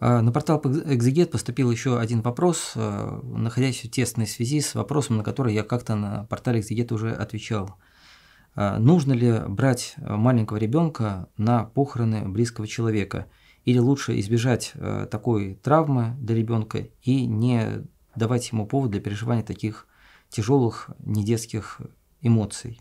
А, на портал Экзегет поступил еще один вопрос, а, находясь в тесной связи с вопросом, на который я как-то на портале Экзегет уже отвечал. А, нужно ли брать маленького ребенка на похороны близкого человека? Или лучше избежать такой травмы для ребенка и не давать ему повод для переживания таких тяжелых недетских эмоций?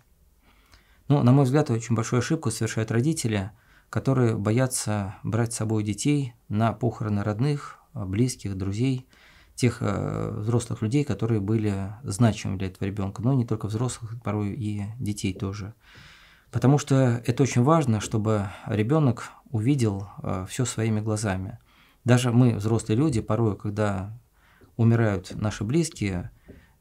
Ну, на мой взгляд, очень большую ошибку совершают родители – которые боятся брать с собой детей на похороны родных, близких, друзей, тех э, взрослых людей, которые были значимы для этого ребенка, но не только взрослых, порой и детей тоже. Потому что это очень важно, чтобы ребенок увидел э, все своими глазами. Даже мы, взрослые люди, порой, когда умирают наши близкие,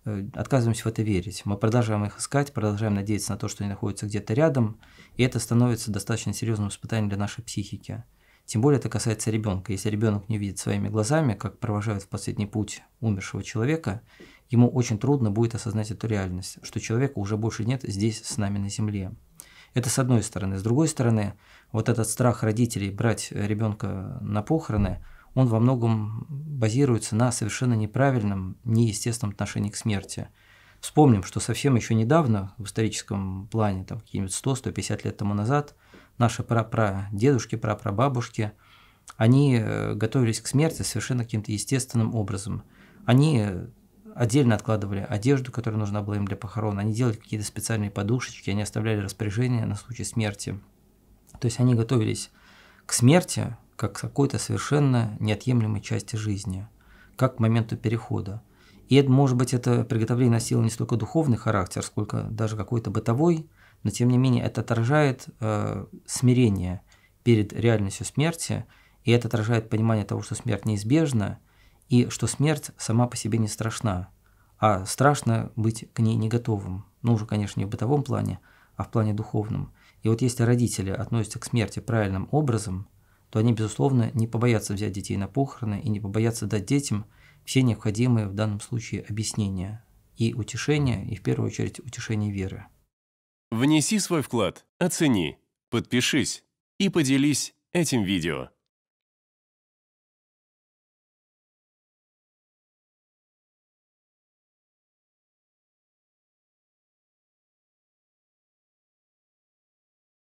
Э, отказываемся в это верить. Мы продолжаем их искать, продолжаем надеяться на то, что они находятся где-то рядом, и это становится достаточно серьезным испытанием для нашей психики. Тем более это касается ребенка. Если ребенок не видит своими глазами, как провожают в последний путь умершего человека, ему очень трудно будет осознать эту реальность, что человека уже больше нет здесь с нами на Земле. Это с одной стороны. С другой стороны, вот этот страх родителей брать ребенка на похороны – он во многом базируется на совершенно неправильном, неестественном отношении к смерти. Вспомним, что совсем еще недавно, в историческом плане, там какие-нибудь 100-150 лет тому назад, наши прапрадедушки, прапрабабушки, они э, готовились к смерти совершенно каким-то естественным образом. Они э, отдельно откладывали одежду, которая нужна была им для похорон, они делали какие-то специальные подушечки, они оставляли распоряжение на случай смерти. То есть они готовились к смерти как какой-то совершенно неотъемлемой части жизни, как к моменту перехода. И это, может быть, это приготовление носило не столько духовный характер, сколько даже какой-то бытовой, но тем не менее это отражает э, смирение перед реальностью смерти, и это отражает понимание того, что смерть неизбежна, и что смерть сама по себе не страшна, а страшно быть к ней не готовым. Ну, уже, конечно, не в бытовом плане, а в плане духовном. И вот если родители относятся к смерти правильным образом, то они, безусловно, не побоятся взять детей на похороны и не побоятся дать детям все необходимые в данном случае объяснения и утешения, и в первую очередь утешение веры. Внеси свой вклад, оцени, подпишись и поделись этим видео.